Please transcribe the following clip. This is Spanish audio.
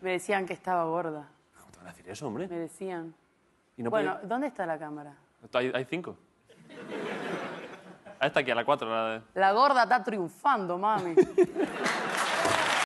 Me decían que estaba gorda. ¿Cómo ah, te van a decir eso, hombre? Me decían. bueno, ¿dónde está la cámara? Hay, cinco. Ahí está, aquí, a la cuatro. La La gorda está triunfando, mami.